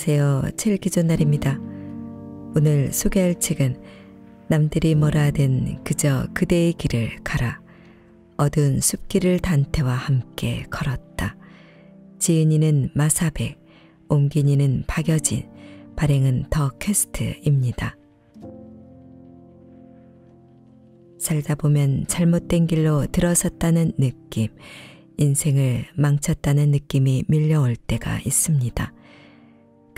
안녕하세요. 책 기존 날입니다. 오늘 소개할 책은 남들이 뭐라 하든 그저 그대의 길을 가라. 어두운 숲길을 단테와 함께 걸었다. 지은이는 마사베, 옮긴이는 박여진, 발행은 더 퀘스트입니다. 살다 보면 잘못된 길로 들어섰다는 느낌, 인생을 망쳤다는 느낌이 밀려올 때가 있습니다.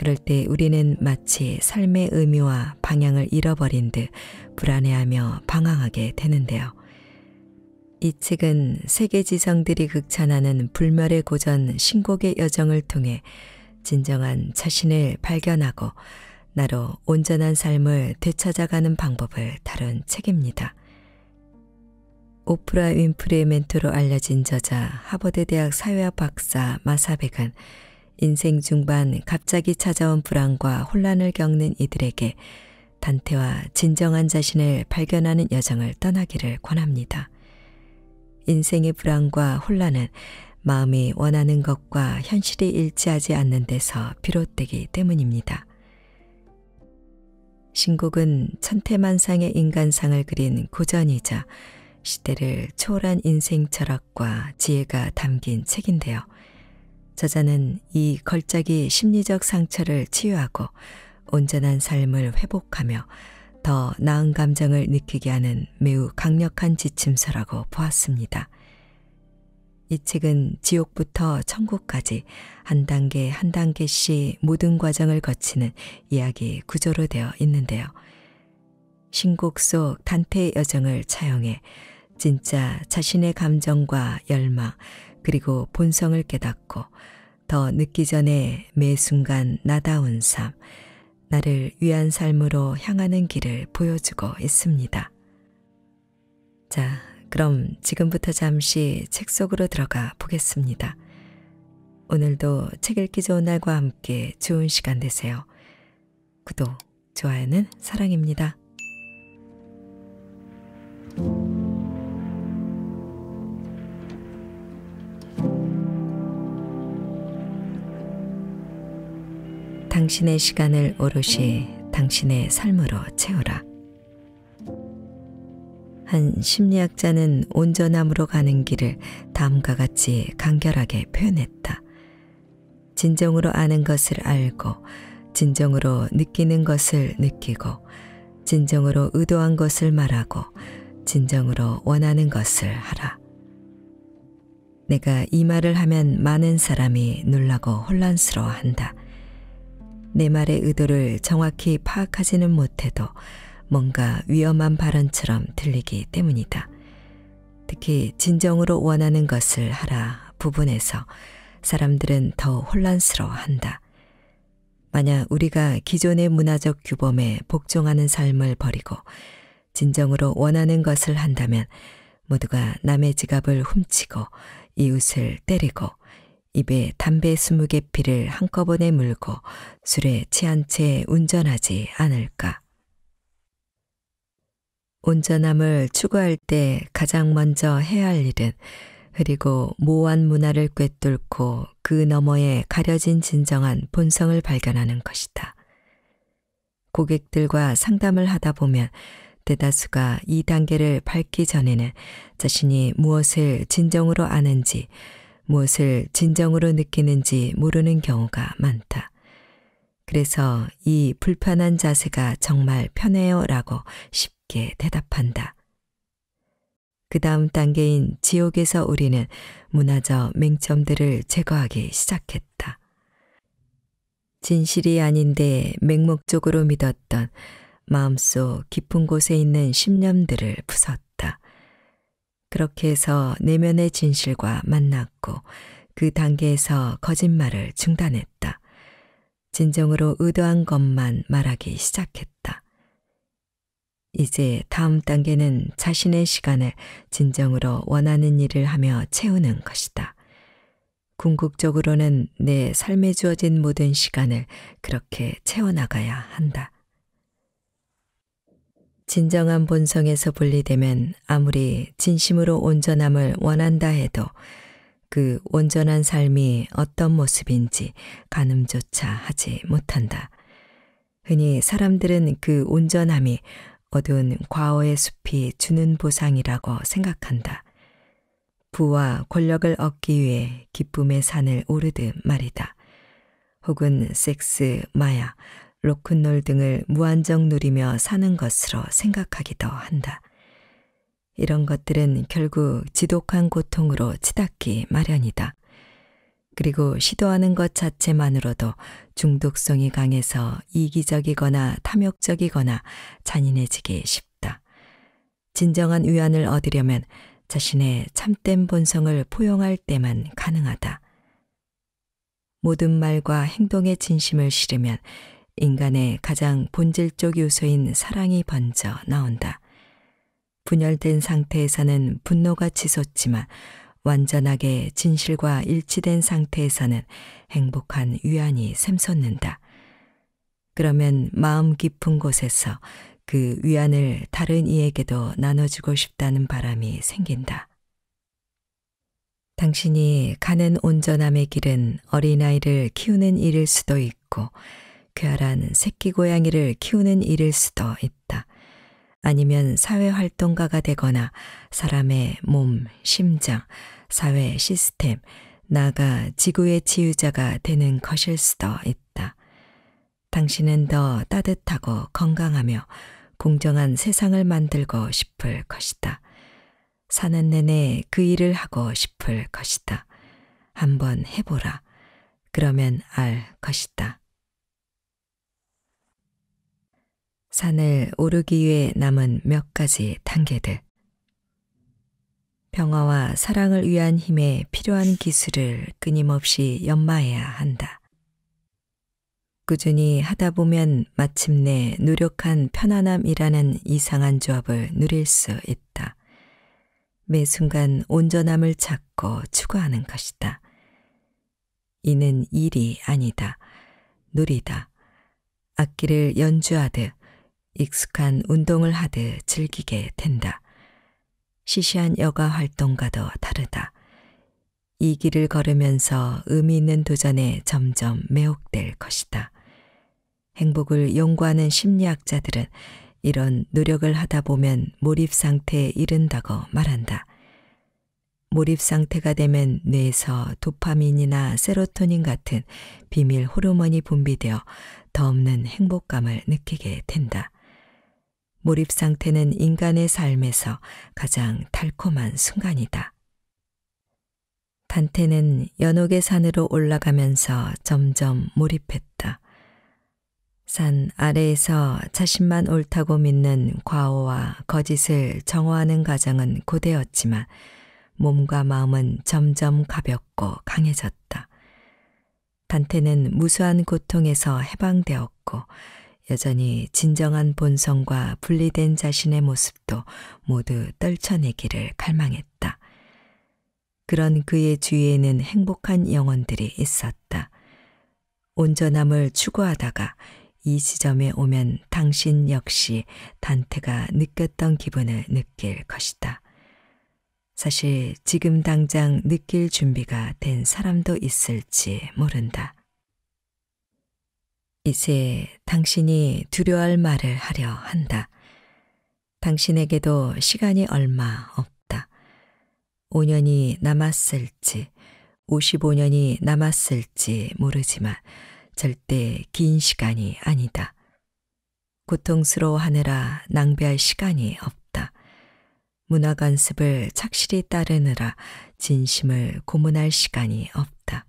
그럴 때 우리는 마치 삶의 의미와 방향을 잃어버린 듯 불안해하며 방황하게 되는데요. 이 책은 세계 지성들이 극찬하는 불멸의 고전 신곡의 여정을 통해 진정한 자신을 발견하고 나로 온전한 삶을 되찾아가는 방법을 다룬 책입니다. 오프라 윈프리의 멘토로 알려진 저자 하버드 대학 사회학 박사 마사백은 인생 중반 갑자기 찾아온 불안과 혼란을 겪는 이들에게 단테와 진정한 자신을 발견하는 여정을 떠나기를 권합니다. 인생의 불안과 혼란은 마음이 원하는 것과 현실이 일치하지 않는 데서 비롯되기 때문입니다. 신곡은 천태만상의 인간상을 그린 고전이자 시대를 초월한 인생 철학과 지혜가 담긴 책인데요. 저자는 이 걸작이 심리적 상처를 치유하고 온전한 삶을 회복하며 더 나은 감정을 느끼게 하는 매우 강력한 지침서라고 보았습니다. 이 책은 지옥부터 천국까지 한 단계 한 단계씩 모든 과정을 거치는 이야기 구조로 되어 있는데요. 신곡 속단테 여정을 차용해 진짜 자신의 감정과 열망, 그리고 본성을 깨닫고 더 늦기 전에 매 순간 나다운 삶, 나를 위한 삶으로 향하는 길을 보여주고 있습니다. 자, 그럼 지금부터 잠시 책 속으로 들어가 보겠습니다. 오늘도 책 읽기 좋은 날과 함께 좋은 시간 되세요. 구독, 좋아요는 사랑입니다. 당신의 시간을 오롯이 당신의 삶으로 채우라. 한 심리학자는 온전함으로 가는 길을 다음과 같이 간결하게 표현했다. 진정으로 아는 것을 알고, 진정으로 느끼는 것을 느끼고, 진정으로 의도한 것을 말하고, 진정으로 원하는 것을 하라. 내가 이 말을 하면 많은 사람이 놀라고 혼란스러워 한다. 내 말의 의도를 정확히 파악하지는 못해도 뭔가 위험한 발언처럼 들리기 때문이다. 특히 진정으로 원하는 것을 하라 부분에서 사람들은 더 혼란스러워 한다. 만약 우리가 기존의 문화적 규범에 복종하는 삶을 버리고 진정으로 원하는 것을 한다면 모두가 남의 지갑을 훔치고 이웃을 때리고 입에 담배 스무 개 피를 한꺼번에 물고 술에 취한 채 운전하지 않을까. 온전함을 추구할 때 가장 먼저 해야 할 일은 그리고 모호한 문화를 꿰뚫고 그 너머에 가려진 진정한 본성을 발견하는 것이다. 고객들과 상담을 하다 보면 대다수가 이 단계를 밟기 전에는 자신이 무엇을 진정으로 아는지 무엇을 진정으로 느끼는지 모르는 경우가 많다. 그래서 이 불편한 자세가 정말 편해요 라고 쉽게 대답한다. 그 다음 단계인 지옥에서 우리는 문화적 맹점들을 제거하기 시작했다. 진실이 아닌데 맹목적으로 믿었던 마음속 깊은 곳에 있는 신념들을 부쉈다. 그렇게 해서 내면의 진실과 만났고 그 단계에서 거짓말을 중단했다. 진정으로 의도한 것만 말하기 시작했다. 이제 다음 단계는 자신의 시간을 진정으로 원하는 일을 하며 채우는 것이다. 궁극적으로는 내 삶에 주어진 모든 시간을 그렇게 채워나가야 한다. 진정한 본성에서 분리되면 아무리 진심으로 온전함을 원한다 해도 그 온전한 삶이 어떤 모습인지 가늠조차 하지 못한다. 흔히 사람들은 그 온전함이 어두운 과오의 숲이 주는 보상이라고 생각한다. 부와 권력을 얻기 위해 기쁨의 산을 오르듯 말이다. 혹은 섹스, 마약, 로큰롤 등을 무한정 누리며 사는 것으로 생각하기도 한다. 이런 것들은 결국 지독한 고통으로 치닫기 마련이다. 그리고 시도하는 것 자체만으로도 중독성이 강해서 이기적이거나 탐욕적이거나 잔인해지기 쉽다. 진정한 위안을 얻으려면 자신의 참된 본성을 포용할 때만 가능하다. 모든 말과 행동의 진심을 실으면 인간의 가장 본질적 요소인 사랑이 번져 나온다. 분열된 상태에서는 분노가 치솟지만 완전하게 진실과 일치된 상태에서는 행복한 위안이 샘솟는다. 그러면 마음 깊은 곳에서 그 위안을 다른 이에게도 나눠주고 싶다는 바람이 생긴다. 당신이 가는 온전함의 길은 어린아이를 키우는 일일 수도 있고 쾌활한 새끼 고양이를 키우는 일일 수도 있다. 아니면 사회활동가가 되거나 사람의 몸, 심장, 사회 시스템, 나가 지구의 치유자가 되는 것일 수도 있다. 당신은 더 따뜻하고 건강하며 공정한 세상을 만들고 싶을 것이다. 사는 내내 그 일을 하고 싶을 것이다. 한번 해보라. 그러면 알 것이다. 산을 오르기 위해 남은 몇 가지 단계들. 평화와 사랑을 위한 힘에 필요한 기술을 끊임없이 연마해야 한다. 꾸준히 하다 보면 마침내 노력한 편안함이라는 이상한 조합을 누릴 수 있다. 매 순간 온전함을 찾고 추구하는 것이다. 이는 일이 아니다. 누리다. 악기를 연주하듯 익숙한 운동을 하듯 즐기게 된다. 시시한 여가 활동과도 다르다. 이 길을 걸으면서 의미 있는 도전에 점점 매혹될 것이다. 행복을 연구하는 심리학자들은 이런 노력을 하다 보면 몰입 상태에 이른다고 말한다. 몰입 상태가 되면 뇌에서 도파민이나 세로토닌 같은 비밀 호르몬이 분비되어 더 없는 행복감을 느끼게 된다. 몰입 상태는 인간의 삶에서 가장 달콤한 순간이다. 단테는 연옥의 산으로 올라가면서 점점 몰입했다. 산 아래에서 자신만 옳다고 믿는 과오와 거짓을 정화하는 과정은 고되었지만 몸과 마음은 점점 가볍고 강해졌다. 단테는 무수한 고통에서 해방되었고 여전히 진정한 본성과 분리된 자신의 모습도 모두 떨쳐내기를 갈망했다. 그런 그의 주위에는 행복한 영혼들이 있었다. 온전함을 추구하다가 이 지점에 오면 당신 역시 단테가 느꼈던 기분을 느낄 것이다. 사실 지금 당장 느낄 준비가 된 사람도 있을지 모른다. 이제 당신이 두려워할 말을 하려 한다. 당신에게도 시간이 얼마 없다. 5년이 남았을지, 55년이 남았을지 모르지만 절대 긴 시간이 아니다. 고통스러워하느라 낭비할 시간이 없다. 문화 관습을 착실히 따르느라 진심을 고문할 시간이 없다.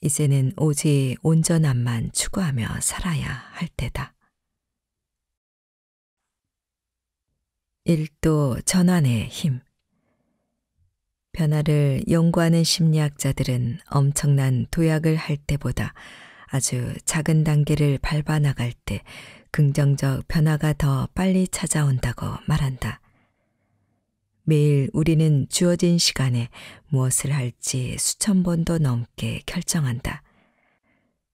이제는 오직 온전함만 추구하며 살아야 할 때다. 1도 전환의 힘 변화를 연구하는 심리학자들은 엄청난 도약을 할 때보다 아주 작은 단계를 밟아 나갈 때 긍정적 변화가 더 빨리 찾아온다고 말한다. 매일 우리는 주어진 시간에 무엇을 할지 수천 번도 넘게 결정한다.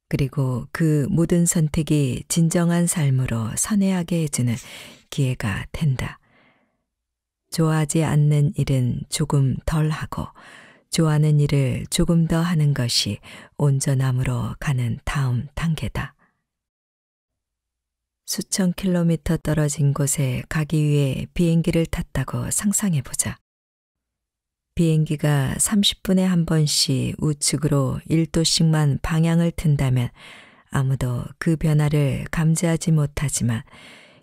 그리고 그 모든 선택이 진정한 삶으로 선회하게 해주는 기회가 된다. 좋아하지 않는 일은 조금 덜 하고 좋아하는 일을 조금 더 하는 것이 온전함으로 가는 다음 단계다. 수천 킬로미터 떨어진 곳에 가기 위해 비행기를 탔다고 상상해보자. 비행기가 30분에 한 번씩 우측으로 1도씩만 방향을 튼다면 아무도 그 변화를 감지하지 못하지만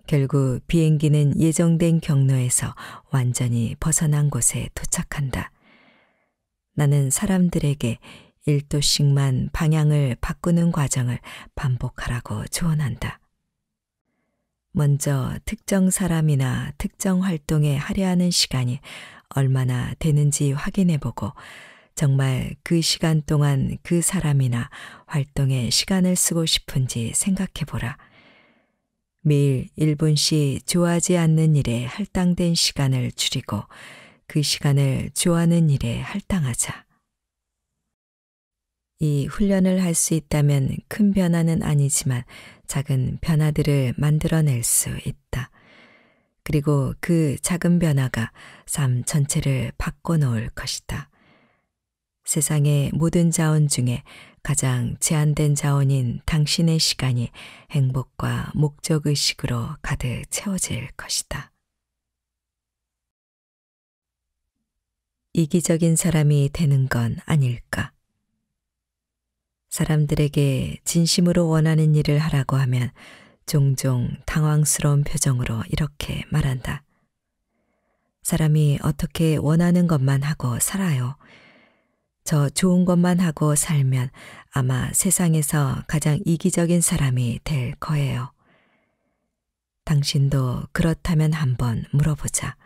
결국 비행기는 예정된 경로에서 완전히 벗어난 곳에 도착한다. 나는 사람들에게 1도씩만 방향을 바꾸는 과정을 반복하라고 조언한다. 먼저 특정 사람이나 특정 활동에 할애하는 시간이 얼마나 되는지 확인해 보고 정말 그 시간 동안 그 사람이나 활동에 시간을 쓰고 싶은지 생각해 보라. 매일 1분씩 좋아하지 않는 일에 할당된 시간을 줄이고 그 시간을 좋아하는 일에 할당하자. 이 훈련을 할 수 있다면 큰 변화는 아니지만 작은 변화들을 만들어낼 수 있다. 그리고 그 작은 변화가 삶 전체를 바꿔놓을 것이다. 세상의 모든 자원 중에 가장 제한된 자원인 당신의 시간이 행복과 목적의식으로 가득 채워질 것이다. 이기적인 사람이 되는 건 아닐까? 사람들에게 진심으로 원하는 일을 하라고 하면 종종 당황스러운 표정으로 이렇게 말한다. 사람이 어떻게 원하는 것만 하고 살아요. 저 좋은 것만 하고 살면 아마 세상에서 가장 이기적인 사람이 될 거예요. 당신도 그렇다면 한번 물어보자.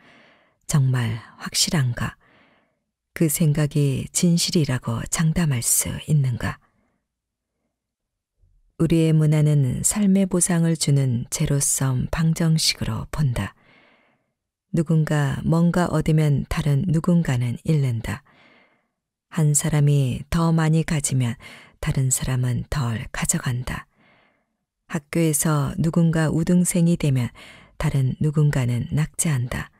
정말 확실한가? 그 생각이 진실이라고 장담할 수 있는가? 우리의 문화는 삶의 보상을 주는 제로섬 방정식으로 본다. 누군가 뭔가 얻으면 다른 누군가는 잃는다. 한 사람이 더 많이 가지면 다른 사람은 덜 가져간다. 학교에서 누군가 우등생이 되면 다른 누군가는 낙제한다.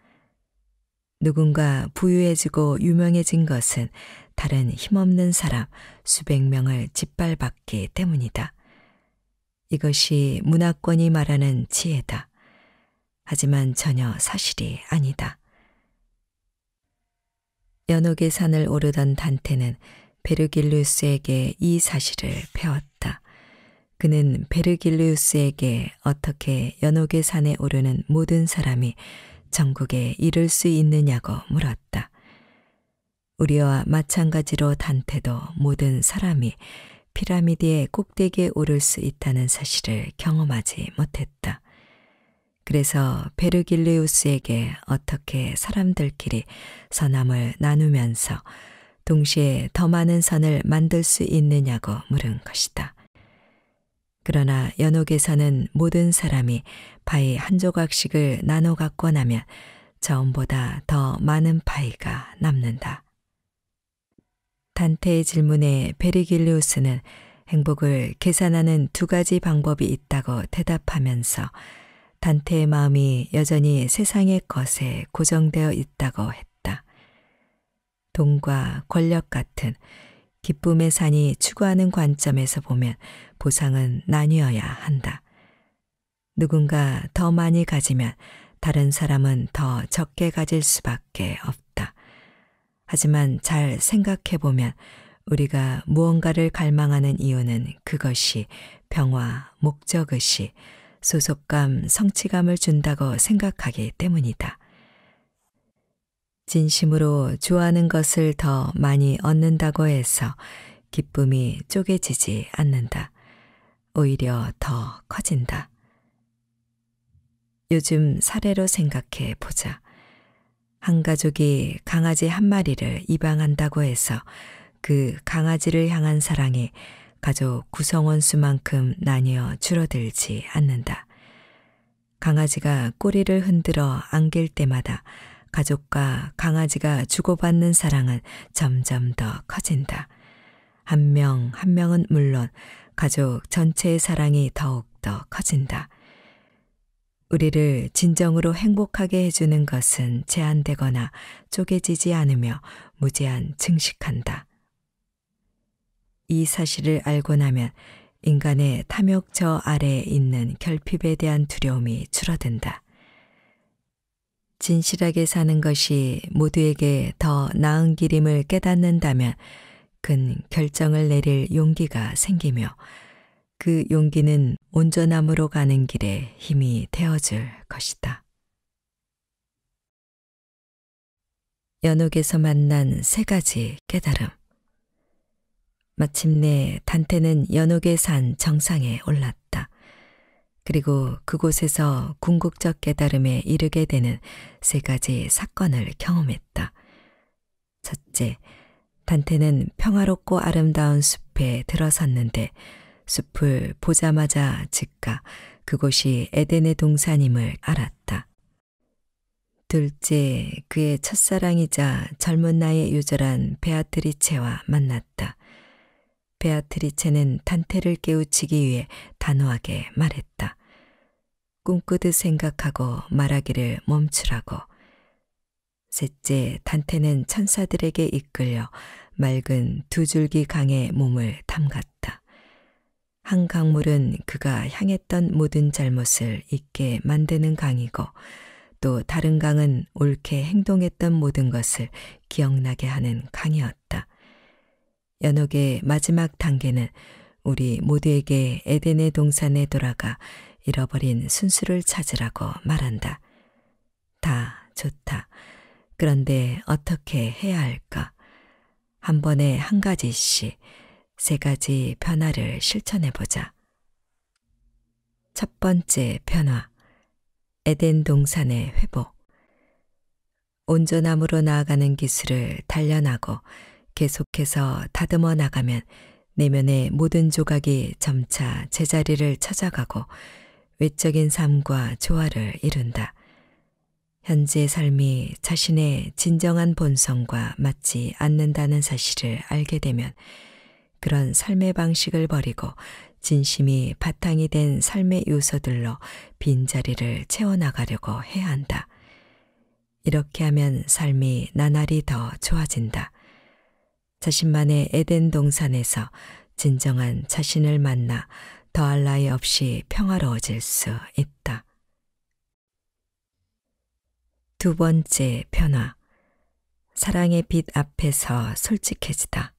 누군가 부유해지고 유명해진 것은 다른 힘없는 사람 수백 명을 짓밟았기 때문이다. 이것이 문화권이 말하는 지혜다. 하지만 전혀 사실이 아니다. 연옥의 산을 오르던 단테는 베르길루스에게 이 사실을 배웠다. 그는 베르길루스에게 어떻게 연옥의 산에 오르는 모든 사람이 전국에 이를 수 있느냐고 물었다. 우리와 마찬가지로 단테도 모든 사람이 피라미드의 꼭대기에 오를 수 있다는 사실을 경험하지 못했다. 그래서 베르길리우스에게 어떻게 사람들끼리 선함을 나누면서 동시에 더 많은 선을 만들 수 있느냐고 물은 것이다. 그러나 연옥에서는 모든 사람이 바위 한 조각씩을 나눠 갖고 나면 전보다 더 많은 바위가 남는다. 단테의 질문에 베리길리우스는 행복을 계산하는 두 가지 방법이 있다고 대답하면서 단테의 마음이 여전히 세상의 것에 고정되어 있다고 했다. 돈과 권력 같은 기쁨의 산이 추구하는 관점에서 보면 보상은 나뉘어야 한다. 누군가 더 많이 가지면 다른 사람은 더 적게 가질 수밖에 없다. 하지만 잘 생각해보면 우리가 무언가를 갈망하는 이유는 그것이 평화, 목적의식, 소속감, 성취감을 준다고 생각하기 때문이다. 진심으로 좋아하는 것을 더 많이 얻는다고 해서 기쁨이 쪼개지지 않는다. 오히려 더 커진다. 요즘 사례로 생각해 보자. 한 가족이 강아지 한 마리를 입양한다고 해서 그 강아지를 향한 사랑이 가족 구성원 수만큼 나뉘어 줄어들지 않는다. 강아지가 꼬리를 흔들어 안길 때마다 가족과 강아지가 주고받는 사랑은 점점 더 커진다. 한 명, 한 명은 물론 가족 전체의 사랑이 더욱더 커진다. 우리를 진정으로 행복하게 해주는 것은 제한되거나 쪼개지지 않으며 무제한 증식한다. 이 사실을 알고 나면 인간의 탐욕 저 아래에 있는 결핍에 대한 두려움이 줄어든다. 진실하게 사는 것이 모두에게 더 나은 길임을 깨닫는다면 큰 결정을 내릴 용기가 생기며 그 용기는 온전함으로 가는 길에 힘이 되어줄 것이다. 연옥에서 만난 세 가지 깨달음. 마침내 단테는 연옥의 산 정상에 올랐다. 그리고 그곳에서 궁극적 깨달음에 이르게 되는 세 가지 사건을 경험했다. 첫째, 단테는 평화롭고 아름다운 숲에 들어섰는데 숲을 보자마자 즉각 그곳이 에덴의 동산임을 알았다. 둘째, 그의 첫사랑이자 젊은 나이에 유절한 베아트리체와 만났다. 베아트리체는 단테를 깨우치기 위해 단호하게 말했다. 꿈꾸듯 생각하고 말하기를 멈추라고. 셋째, 단테는 천사들에게 이끌려 맑은 두 줄기 강에 몸을 담갔다. 한 강물은 그가 향했던 모든 잘못을 잊게 만드는 강이고 또 다른 강은 옳게 행동했던 모든 것을 기억나게 하는 강이었다. 연옥의 마지막 단계는 우리 모두에게 에덴의 동산에 돌아가 잃어버린 순수를 찾으라고 말한다. 다 좋다. 그런데 어떻게 해야 할까? 한 번에 한 가지씩 세 가지 변화를 실천해보자. 첫 번째 변화. 에덴 동산의 회복. 온전함으로 나아가는 기술을 단련하고 계속해서 다듬어 나가면 내면의 모든 조각이 점차 제자리를 찾아가고 외적인 삶과 조화를 이룬다. 현재 삶이 자신의 진정한 본성과 맞지 않는다는 사실을 알게 되면 그런 삶의 방식을 버리고 진심이 바탕이 된 삶의 요소들로 빈자리를 채워나가려고 해야 한다. 이렇게 하면 삶이 나날이 더 좋아진다. 자신만의 에덴 동산에서 진정한 자신을 만나 더할 나위 없이 평화로워질 수 있다. 두 번째 변화. 사랑의 빛 앞에서 솔직해지다.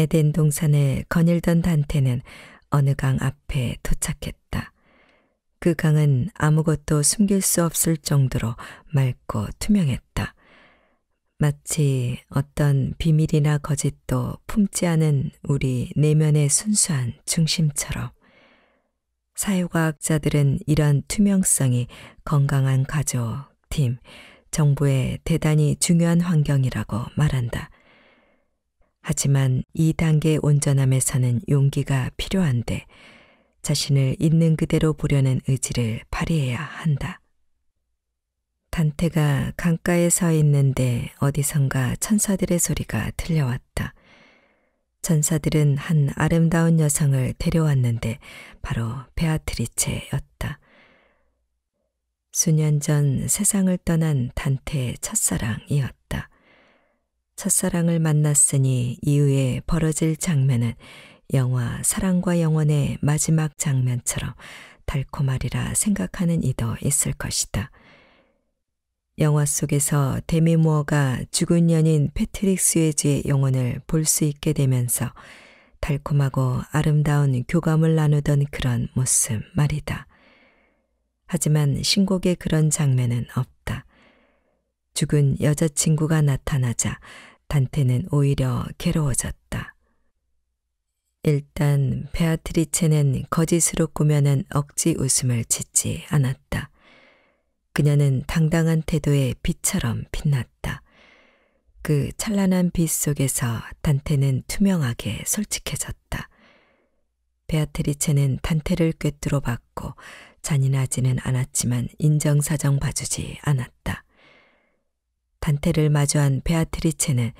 에덴 동산을 거닐던 단테는 어느 강 앞에 도착했다. 그 강은 아무것도 숨길 수 없을 정도로 맑고 투명했다. 마치 어떤 비밀이나 거짓도 품지 않은 우리 내면의 순수한 중심처럼. 사회과학자들은 이런 투명성이 건강한 가족, 팀, 정부에 대단히 중요한 환경이라고 말한다. 하지만 이 단계 온전함에서는 용기가 필요한데 자신을 있는 그대로 보려는 의지를 발휘해야 한다. 단테가 강가에 서 있는데 어디선가 천사들의 소리가 들려왔다. 천사들은 한 아름다운 여성을 데려왔는데 바로 베아트리체였다. 수년 전 세상을 떠난 단테의 첫사랑이었다. 첫사랑을 만났으니 이후에 벌어질 장면은 영화 사랑과 영혼의 마지막 장면처럼 달콤하리라 생각하는 이도 있을 것이다. 영화 속에서 데미 무어가 죽은 연인 패트릭 스웨즈의 영혼을 볼 수 있게 되면서 달콤하고 아름다운 교감을 나누던 그런 모습 말이다. 하지만 신곡에 그런 장면은 없다. 죽은 여자친구가 나타나자 단테는 오히려 괴로워졌다. 일단 베아트리체는 거짓으로 꾸며낸 억지 웃음을 짓지 않았다. 그녀는 당당한 태도의 빛처럼 빛났다. 그 찬란한 빛 속에서 단테는 투명하게 솔직해졌다. 베아트리체는 단테를 꿰뚫어 봤고 잔인하지는 않았지만 인정사정 봐주지 않았다. 단테를 마주한 베아트리체는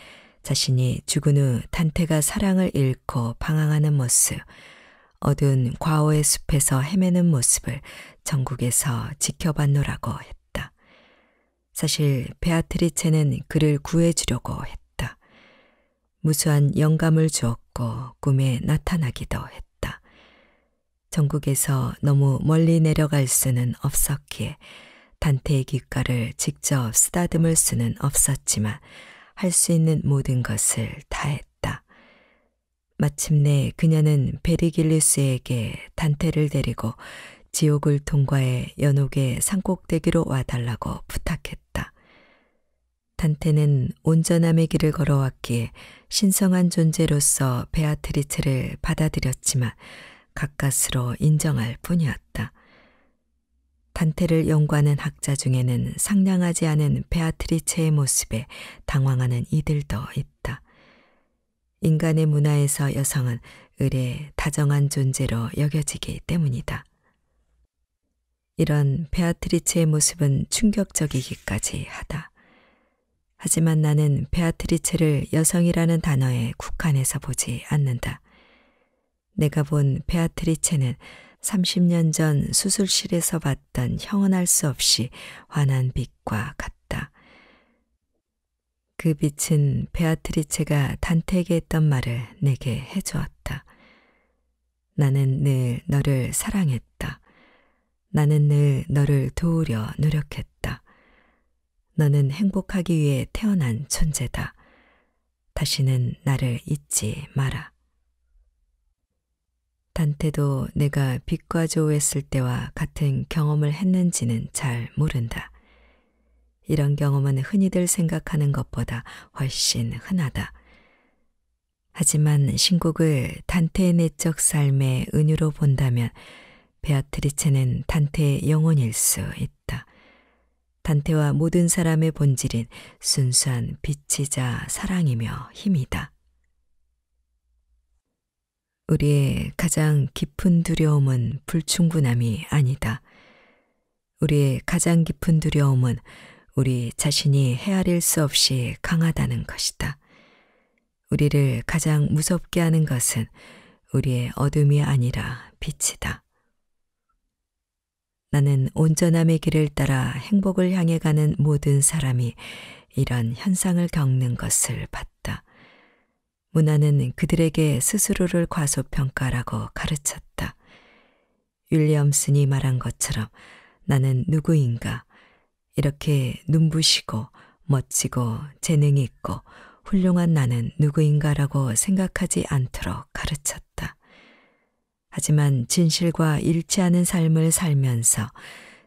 자신이 죽은 후 단테가 사랑을 잃고 방황하는 모습, 어두운 과오의 숲에서 헤매는 모습을 전국에서 지켜봤노라고 했다. 사실 베아트리체는 그를 구해주려고 했다. 무수한 영감을 주었고 꿈에 나타나기도 했다. 전국에서 너무 멀리 내려갈 수는 없었기에 단테의 귓가를 직접 쓰다듬을 수는 없었지만 할 수 있는 모든 것을 다했다. 마침내 그녀는 베리길리스에게 단테를 데리고 지옥을 통과해 연옥의 산꼭대기로 와달라고 부탁했다. 단테는 온전함의 길을 걸어왔기에 신성한 존재로서 베아트리트를 받아들였지만 가까스로 인정할 뿐이었다. 단테를 연구하는 학자 중에는 상냥하지 않은 베아트리체의 모습에 당황하는 이들도 있다. 인간의 문화에서 여성은 을의 다정한 존재로 여겨지기 때문이다. 이런 베아트리체의 모습은 충격적이기까지 하다. 하지만 나는 베아트리체를 여성이라는 단어에 국한해서 보지 않는다. 내가 본 베아트리체는 30년 전 수술실에서 봤던 형언할 수 없이 환한 빛과 같다. 그 빛은 베아트리체가 단테에게 했던 말을 내게 해주었다. 나는 늘 너를 사랑했다. 나는 늘 너를 도우려 노력했다. 너는 행복하기 위해 태어난 존재다. 다시는 나를 잊지 마라. 단테도 내가 빛과 조우했을 때와 같은 경험을 했는지는 잘 모른다. 이런 경험은 흔히들 생각하는 것보다 훨씬 흔하다. 하지만 신곡을 단테의 내적 삶의 은유로 본다면 베아트리체는 단테의 영혼일 수 있다. 단테와 모든 사람의 본질인 순수한 빛이자 사랑이며 힘이다. 우리의 가장 깊은 두려움은 불충분함이 아니다. 우리의 가장 깊은 두려움은 우리 자신이 헤아릴 수 없이 강하다는 것이다. 우리를 가장 무섭게 하는 것은 우리의 어둠이 아니라 빛이다. 나는 온전함의 길을 따라 행복을 향해 가는 모든 사람이 이런 현상을 겪는 것을 봤다. 문화는 그들에게 스스로를 과소평가라고 가르쳤다. 윌리엄슨이 말한 것처럼 나는 누구인가 이렇게 눈부시고 멋지고 재능 있고 훌륭한 나는 누구인가라고 생각하지 않도록 가르쳤다. 하지만 진실과 일치하는 삶을 살면서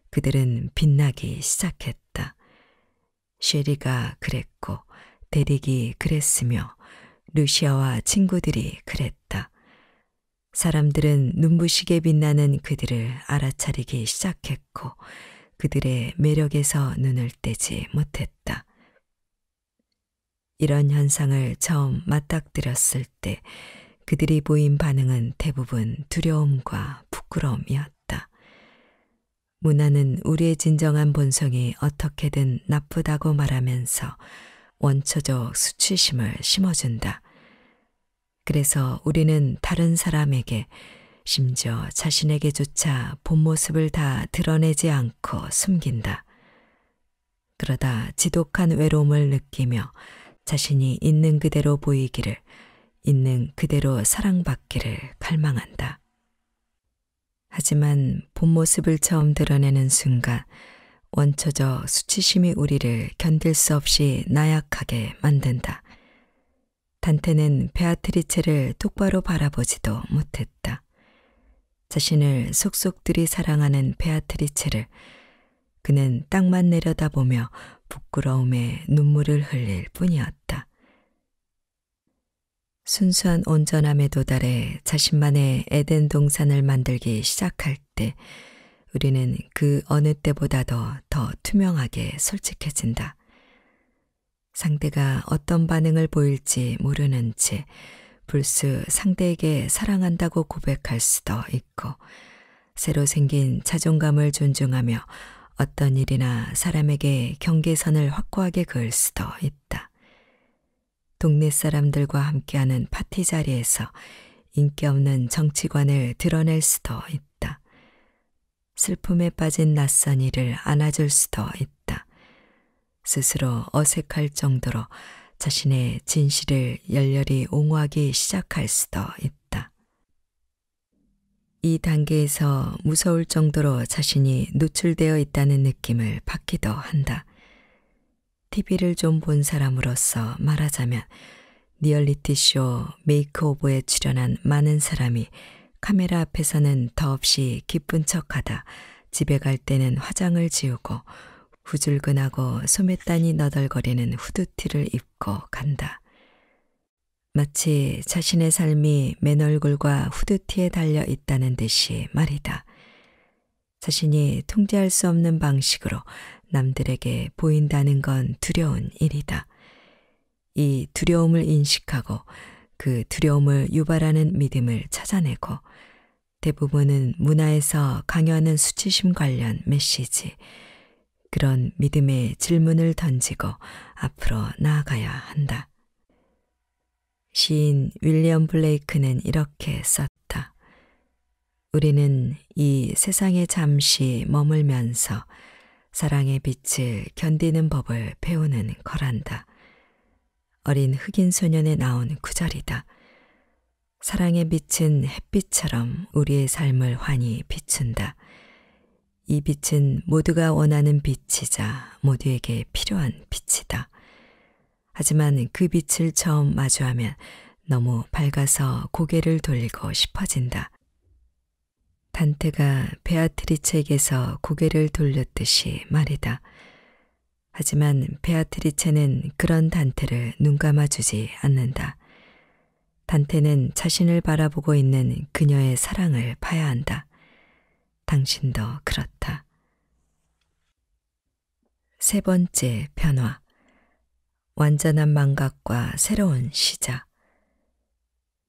그들은 빛나기 시작했다. 쉐리가 그랬고 데릭이 그랬으며 루시아와 친구들이 그랬다. 사람들은 눈부시게 빛나는 그들을 알아차리기 시작했고 그들의 매력에서 눈을 떼지 못했다. 이런 현상을 처음 맞닥뜨렸을 때 그들이 보인 반응은 대부분 두려움과 부끄러움이었다. 문화는 우리의 진정한 본성이 어떻게든 나쁘다고 말하면서 원초적 수치심을 심어준다. 그래서 우리는 다른 사람에게 심지어 자신에게조차 본 모습을 다 드러내지 않고 숨긴다. 그러다 지독한 외로움을 느끼며 자신이 있는 그대로 보이기를, 있는 그대로 사랑받기를 갈망한다. 하지만 본 모습을 처음 드러내는 순간 원초적 수치심이 우리를 견딜 수 없이 나약하게 만든다. 단테는 베아트리체를 똑바로 바라보지도 못했다. 자신을 속속들이 사랑하는 베아트리체를 그는 땅만 내려다보며 부끄러움에 눈물을 흘릴 뿐이었다. 순수한 온전함에 도달해 자신만의 에덴 동산을 만들기 시작할 때 우리는 그 어느 때보다도 더 투명하게 솔직해진다. 상대가 어떤 반응을 보일지 모르는 채 불스 상대에게 사랑한다고 고백할 수도 있고 새로 생긴 자존감을 존중하며 어떤 일이나 사람에게 경계선을 확고하게 그을 수도 있다. 동네 사람들과 함께하는 파티 자리에서 인기 없는 정치관을 드러낼 수도 있다. 슬픔에 빠진 낯선 이를 안아줄 수도 있다. 스스로 어색할 정도로 자신의 진실을 열렬히 옹호하기 시작할 수도 있다. 이 단계에서 무서울 정도로 자신이 노출되어 있다는 느낌을 받기도 한다. TV를 좀 본 사람으로서 말하자면 리얼리티 쇼 메이크오버에 출연한 많은 사람이 카메라 앞에서는 더없이 기쁜 척하다 집에 갈 때는 화장을 지우고 부줄근하고 소매단이 너덜거리는 후드티를 입고 간다. 마치 자신의 삶이 맨 얼굴과 후드티에 달려 있다는 듯이 말이다. 자신이 통제할 수 없는 방식으로 남들에게 보인다는 건 두려운 일이다. 이 두려움을 인식하고 그 두려움을 유발하는 믿음을 찾아내고 대부분은 문화에서 강요하는 수치심 관련 메시지, 그런 믿음의 질문을 던지고 앞으로 나아가야 한다. 시인 윌리엄 블레이크는 이렇게 썼다. 우리는 이 세상에 잠시 머물면서 사랑의 빛을 견디는 법을 배우는 거란다. 어린 흑인 소년에 나온 구절이다. 사랑의 빛은 햇빛처럼 우리의 삶을 환히 비춘다. 이 빛은 모두가 원하는 빛이자 모두에게 필요한 빛이다. 하지만 그 빛을 처음 마주하면 너무 밝아서 고개를 돌리고 싶어진다. 단테가 베아트리체에게서 고개를 돌렸듯이 말이다. 하지만 베아트리체는 그런 단테를 눈감아 주지 않는다. 단테는 자신을 바라보고 있는 그녀의 사랑을 봐야 한다. 당신도 그렇다. 세 번째 변화. 완전한 망각과 새로운 시작.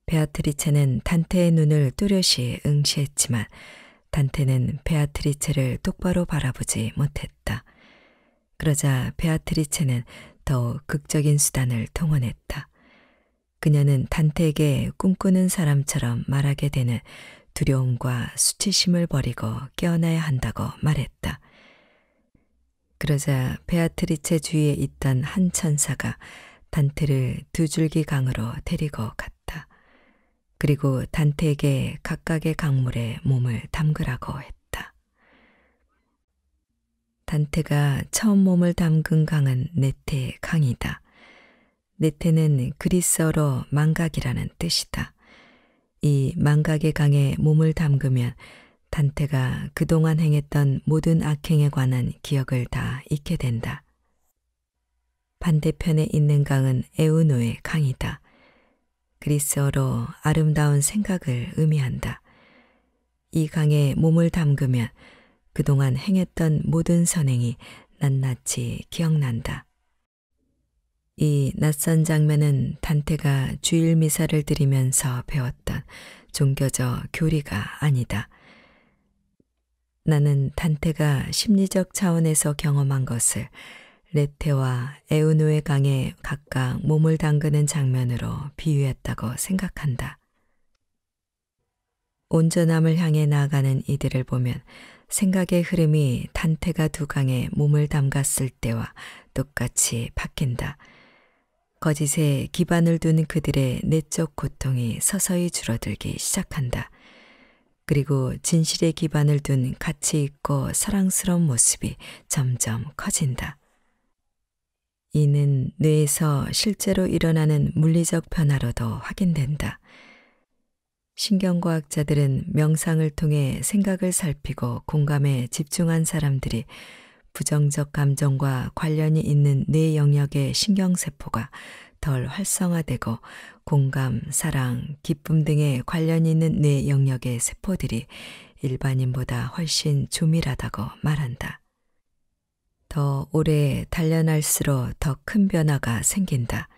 베아트리체는 단테의 눈을 뚜렷이 응시했지만 단테는 베아트리체를 똑바로 바라보지 못했다. 그러자 베아트리체는 더욱 극적인 수단을 동원했다. 그녀는 단테에게 꿈꾸는 사람처럼 말하게 되는 두려움과 수치심을 버리고 깨어나야 한다고 말했다. 그러자 베아트리체 주위에 있던 한 천사가 단테를 두 줄기 강으로 데리고 갔다. 그리고 단테에게 각각의 강물에 몸을 담그라고 했다. 단테가 처음 몸을 담근 강은 네테 강이다. 네테는 그리스어로 망각이라는 뜻이다. 이 망각의 강에 몸을 담그면 단테가 그동안 행했던 모든 악행에 관한 기억을 다 잊게 된다. 반대편에 있는 강은 에우노의 강이다. 그리스어로 아름다운 생각을 의미한다. 이 강에 몸을 담그면 그동안 행했던 모든 선행이 낱낱이 기억난다. 이 낯선 장면은 단테가 주일 미사를 드리면서 배웠던 종교적 교리가 아니다. 나는 단테가 심리적 차원에서 경험한 것을 레테와 에우노의 강에 각각 몸을 담그는 장면으로 비유했다고 생각한다. 온전함을 향해 나아가는 이들을 보면 생각의 흐름이 단테가 두 강에 몸을 담갔을 때와 똑같이 바뀐다. 거짓에 기반을 둔 그들의 내적 고통이 서서히 줄어들기 시작한다. 그리고 진실에 기반을 둔 가치 있고 사랑스러운 모습이 점점 커진다. 이는 뇌에서 실제로 일어나는 물리적 변화로도 확인된다. 신경과학자들은 명상을 통해 생각을 살피고 공감에 집중한 사람들이 부정적 감정과 관련이 있는 뇌 영역의 신경세포가 덜 활성화되고 공감, 사랑, 기쁨 등의 관련이 있는 뇌 영역의 세포들이 일반인보다 훨씬 조밀하다고 말한다. 더 오래 단련할수록 더 큰 변화가 생긴다.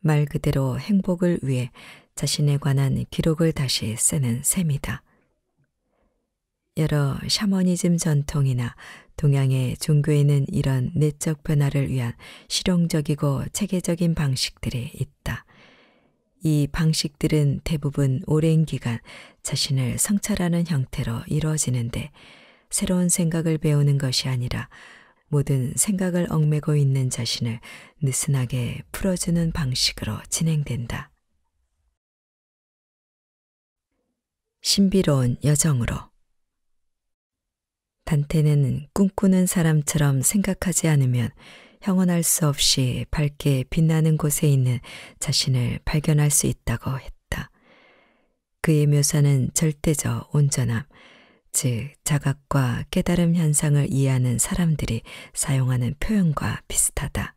말 그대로 행복을 위해 자신에 관한 기록을 다시 쓰는 셈이다. 여러 샤머니즘 전통이나 동양의 종교에는 이런 내적 변화를 위한 실용적이고 체계적인 방식들이 있다. 이 방식들은 대부분 오랜 기간 자신을 성찰하는 형태로 이루어지는데 새로운 생각을 배우는 것이 아니라 모든 생각을 얽매고 있는 자신을 느슨하게 풀어주는 방식으로 진행된다. 신비로운 여정으로 단테는 꿈꾸는 사람처럼 생각하지 않으면 형언할 수 없이 밝게 빛나는 곳에 있는 자신을 발견할 수 있다고 했다. 그의 묘사는 절대적 온전함, 즉 자각과 깨달음 현상을 이해하는 사람들이 사용하는 표현과 비슷하다.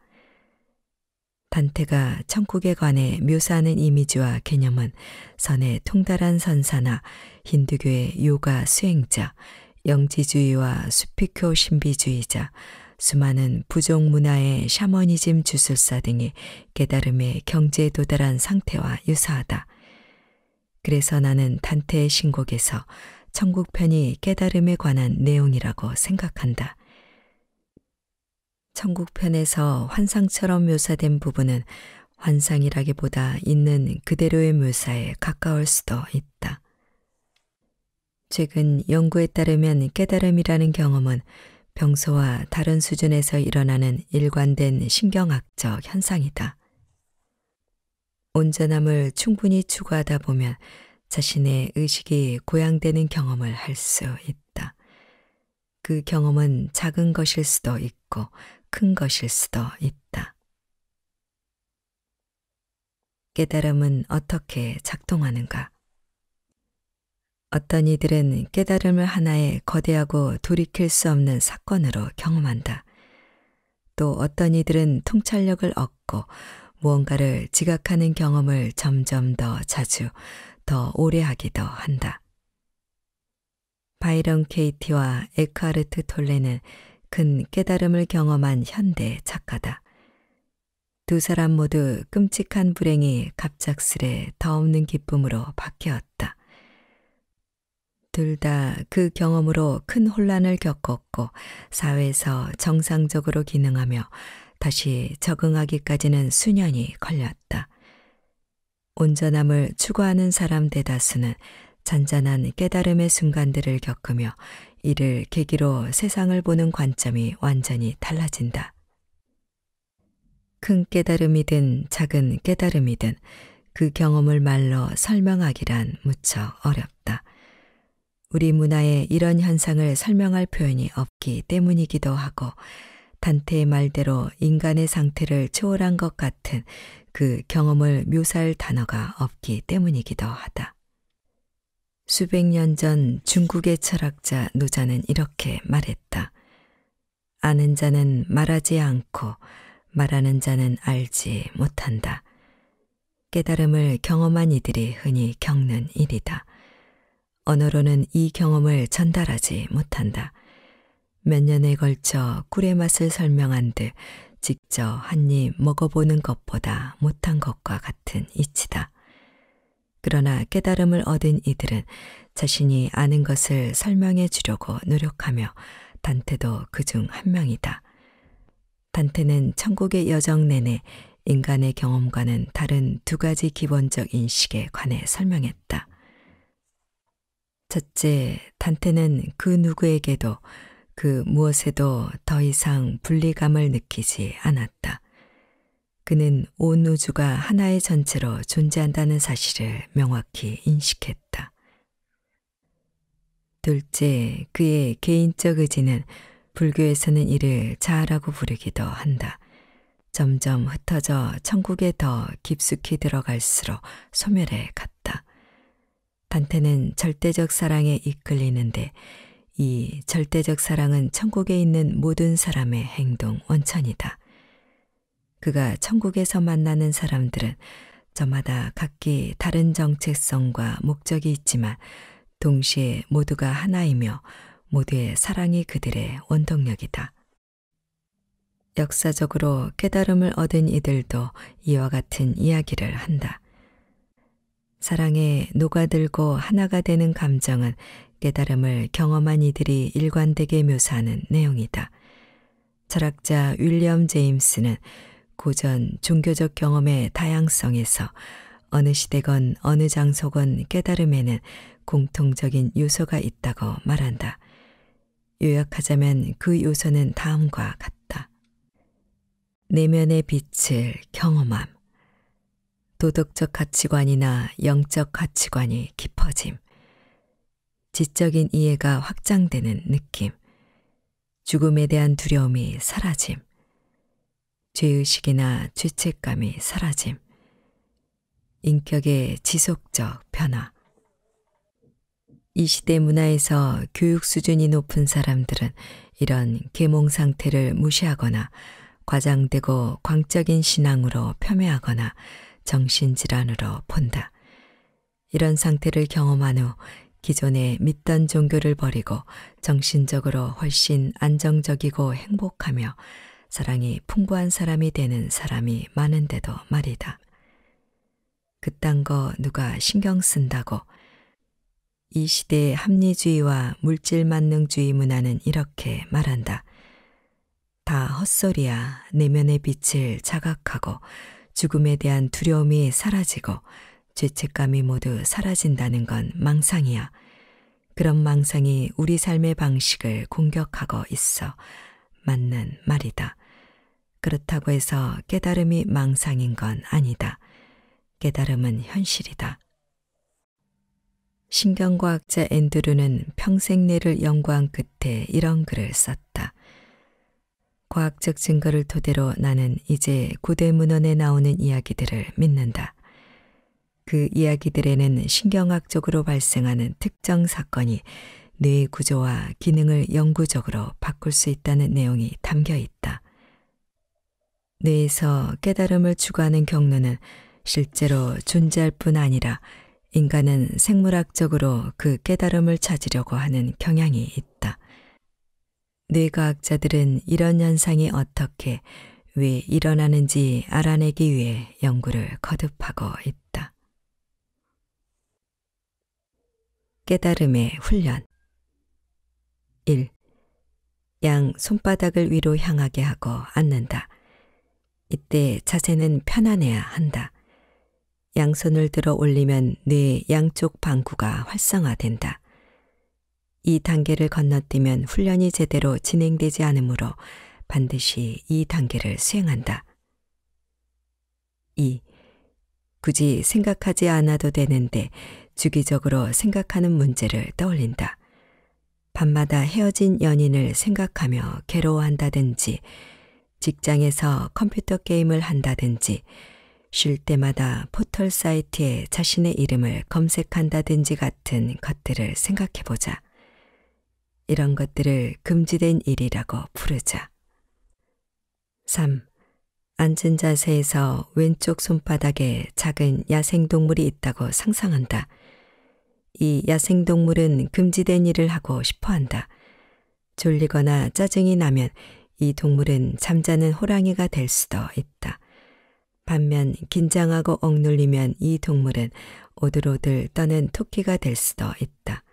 단테가 천국에 관해 묘사하는 이미지와 개념은 선의 통달한 선사나 힌두교의 요가 수행자, 영지주의와 수피쿄 신비주의자, 수많은 부족 문화의 샤머니즘 주술사 등이 깨달음의 경지에 도달한 상태와 유사하다. 그래서 나는 단테의 신곡에서 천국편이 깨달음에 관한 내용이라고 생각한다. 천국편에서 환상처럼 묘사된 부분은 환상이라기보다 있는 그대로의 묘사에 가까울 수도 있다. 최근 연구에 따르면 깨달음이라는 경험은 평소와 다른 수준에서 일어나는 일관된 신경학적 현상이다. 온전함을 충분히 추구하다 보면 자신의 의식이 고양되는 경험을 할 수 있다. 그 경험은 작은 것일 수도 있고 큰 것일 수도 있다. 깨달음은 어떻게 작동하는가? 어떤 이들은 깨달음을 하나의 거대하고 돌이킬 수 없는 사건으로 경험한다. 또 어떤 이들은 통찰력을 얻고 무언가를 지각하는 경험을 점점 더 자주, 더 오래 하기도 한다. 바이런 케이티와 에크르트 톨레는 큰 깨달음을 경험한 현대 작가다. 두 사람 모두 끔찍한 불행이 갑작스레 더없는 기쁨으로 바뀌었다. 둘다그 경험으로 큰 혼란을 겪었고 사회에서 정상적으로 기능하며 다시 적응하기까지는 수년이 걸렸다. 온전함을 추구하는 사람 대다수는 잔잔한 깨달음의 순간들을 겪으며 이를 계기로 세상을 보는 관점이 완전히 달라진다. 큰 깨달음이든 작은 깨달음이든 그 경험을 말로 설명하기란 무척 어렵다. 우리 문화에 이런 현상을 설명할 표현이 없기 때문이기도 하고 단테의 말대로 인간의 상태를 초월한 것 같은 그 경험을 묘사할 단어가 없기 때문이기도 하다. 수백 년 전 중국의 철학자 노자는 이렇게 말했다. 아는 자는 말하지 않고 말하는 자는 알지 못한다. 깨달음을 경험한 이들이 흔히 겪는 일이다. 언어로는 이 경험을 전달하지 못한다. 몇 년에 걸쳐 꿀의 맛을 설명한 듯 직접 한 입 먹어보는 것보다 못한 것과 같은 이치다. 그러나 깨달음을 얻은 이들은 자신이 아는 것을 설명해 주려고 노력하며 단테도 그 중 한 명이다. 단테는 천국의 여정 내내 인간의 경험과는 다른 두 가지 기본적 인식에 관해 설명했다. 첫째, 단테는 그 누구에게도 그 무엇에도 더 이상 분리감을 느끼지 않았다. 그는 온 우주가 하나의 전체로 존재한다는 사실을 명확히 인식했다. 둘째, 그의 개인적 의지는 불교에서는 이를 자아라고 부르기도 한다. 점점 흩어져 천국에 더 깊숙이 들어갈수록 소멸해 갔다. 반테는 절대적 사랑에 이끌리는데 이 절대적 사랑은 천국에 있는 모든 사람의 행동 원천이다. 그가 천국에서 만나는 사람들은 저마다 각기 다른 정체성과 목적이 있지만 동시에 모두가 하나이며 모두의 사랑이 그들의 원동력이다. 역사적으로 깨달음을 얻은 이들도 이와 같은 이야기를 한다. 사랑에 녹아들고 하나가 되는 감정은 깨달음을 경험한 이들이 일관되게 묘사하는 내용이다. 철학자 윌리엄 제임스는 고전 종교적 경험의 다양성에서 어느 시대건 어느 장소건 깨달음에는 공통적인 요소가 있다고 말한다. 요약하자면 그 요소는 다음과 같다. 내면의 빛을 경험함. 도덕적 가치관이나 영적 가치관이 깊어짐, 지적인 이해가 확장되는 느낌, 죽음에 대한 두려움이 사라짐, 죄의식이나 죄책감이 사라짐, 인격의 지속적 변화. 이 시대 문화에서 교육 수준이 높은 사람들은 이런 계몽 상태를 무시하거나 과장되고 광적인 신앙으로 폄훼하거나 정신질환으로 본다. 이런 상태를 경험한 후 기존의 밑단 종교를 버리고 정신적으로 훨씬 안정적이고 행복하며 사랑이 풍부한 사람이 되는 사람이 많은데도 말이다. 그딴 거 누가 신경 쓴다고. 이 시대의 합리주의와 물질만능주의 문화는 이렇게 말한다. 다 헛소리야 내면의 빛을 자각하고 죽음에 대한 두려움이 사라지고 죄책감이 모두 사라진다는 건 망상이야. 그런 망상이 우리 삶의 방식을 공격하고 있어. 맞는 말이다. 그렇다고 해서 깨달음이 망상인 건 아니다. 깨달음은 현실이다. 신경과학자 앤드루는 평생 내를 연구한 끝에 이런 글을 썼다. 과학적 증거를 토대로 나는 이제 고대 문헌에 나오는 이야기들을 믿는다. 그 이야기들에는 신경학적으로 발생하는 특정 사건이 뇌의 구조와 기능을 영구적으로 바꿀 수 있다는 내용이 담겨 있다. 뇌에서 깨달음을 추구하는 경로는 실제로 존재할 뿐 아니라 인간은 생물학적으로 그 깨달음을 찾으려고 하는 경향이 있다. 뇌과학자들은 네 이런 현상이 어떻게 왜 일어나는지 알아내기 위해 연구를 거듭하고 있다. 깨달음의 훈련 1. 양 손바닥을 위로 향하게 하고 앉는다. 이때 자세는 편안해야 한다. 양손을 들어 올리면 뇌 양쪽 방구가 활성화된다. 이 단계를 건너뛰면 훈련이 제대로 진행되지 않으므로 반드시 이 단계를 수행한다. 2. 굳이 생각하지 않아도 되는데 주기적으로 생각하는 문제를 떠올린다. 밤마다 헤어진 연인을 생각하며 괴로워한다든지, 직장에서 컴퓨터 게임을 한다든지, 쉴 때마다 포털 사이트에 자신의 이름을 검색한다든지 같은 것들을 생각해보자. 이런 것들을 금지된 일이라고 부르자. 3. 앉은 자세에서 왼쪽 손바닥에 작은 야생동물이 있다고 상상한다. 이 야생동물은 금지된 일을 하고 싶어 한다. 졸리거나 짜증이 나면 이 동물은 잠자는 호랑이가 될 수도 있다. 반면 긴장하고 억눌리면 이 동물은 오들오들 떠는 토끼가 될 수도 있다.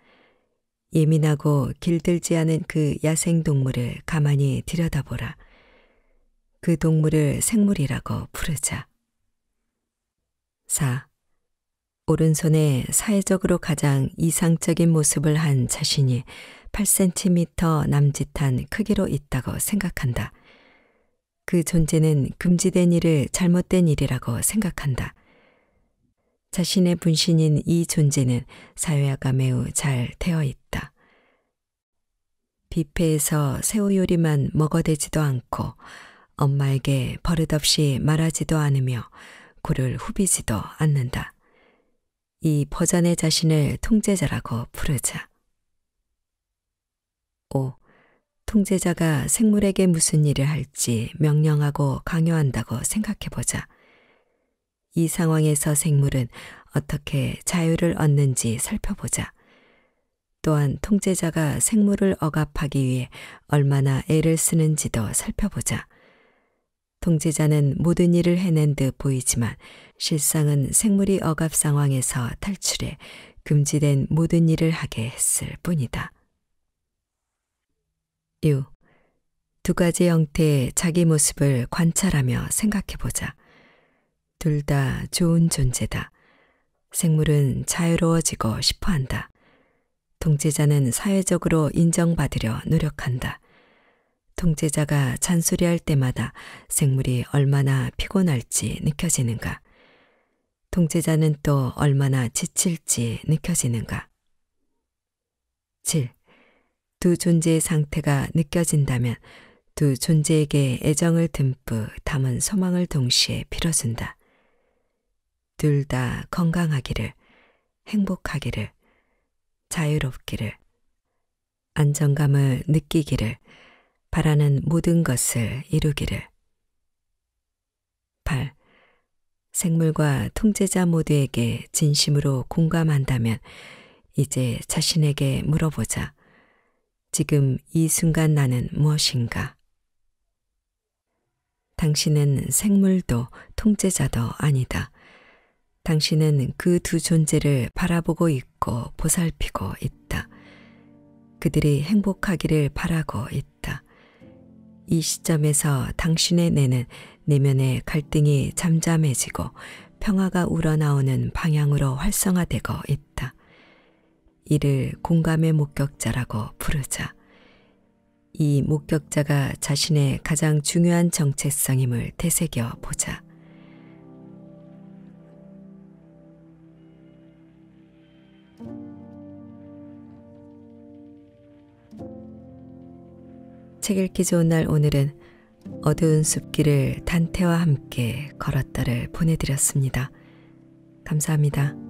예민하고 길들지 않은 그 야생동물을 가만히 들여다보라. 그 동물을 생물이라고 부르자. 4. 오른손에 사회적으로 가장 이상적인 모습을 한 자신이 8cm 남짓한 크기로 있다고 생각한다. 그 존재는 금지된 일을 잘못된 일이라고 생각한다. 자신의 분신인 이 존재는 사회화가 매우 잘 되어 있다. 뷔페에서 새우 요리만 먹어대지도 않고 엄마에게 버릇없이 말하지도 않으며 고를 후비지도 않는다. 이 버전의 자신을 통제자라고 부르자. 5. 통제자가 생물에게 무슨 일을 할지 명령하고 강요한다고 생각해보자. 이 상황에서 생물은 어떻게 자유를 얻는지 살펴보자. 또한 통제자가 생물을 억압하기 위해 얼마나 애를 쓰는지도 살펴보자. 통제자는 모든 일을 해낸 듯 보이지만 실상은 생물이 억압 상황에서 탈출해 금지된 모든 일을 하게 했을 뿐이다. 6. 두 가지 형태의 자기 모습을 관찰하며 생각해보자. 둘다 좋은 존재다. 생물은 자유로워지고 싶어 한다. 통제자는 사회적으로 인정받으려 노력한다. 통제자가 잔소리할 때마다 생물이 얼마나 피곤할지 느껴지는가. 통제자는 또 얼마나 지칠지 느껴지는가. 7. 두 존재의 상태가 느껴진다면 두 존재에게 애정을 듬뿍 담은 소망을 동시에 빌어준다. 둘다 건강하기를, 행복하기를, 자유롭기를, 안정감을 느끼기를, 바라는 모든 것을 이루기를. 8. 생물과 통제자 모두에게 진심으로 공감한다면 이제 자신에게 물어보자. 지금 이 순간 나는 무엇인가? 당신은 생물도 통제자도 아니다. 당신은 그 두 존재를 바라보고 있고 보살피고 있다. 그들이 행복하기를 바라고 있다. 이 시점에서 당신의 뇌는 내면의 갈등이 잠잠해지고 평화가 우러나오는 방향으로 활성화되고 있다. 이를 공감의 목격자라고 부르자. 이 목격자가 자신의 가장 중요한 정체성임을 되새겨 보자. 책 읽기 좋은 날 오늘은 어두운 숲길을 단태와 함께 걸었다를 보내드렸습니다. 감사합니다.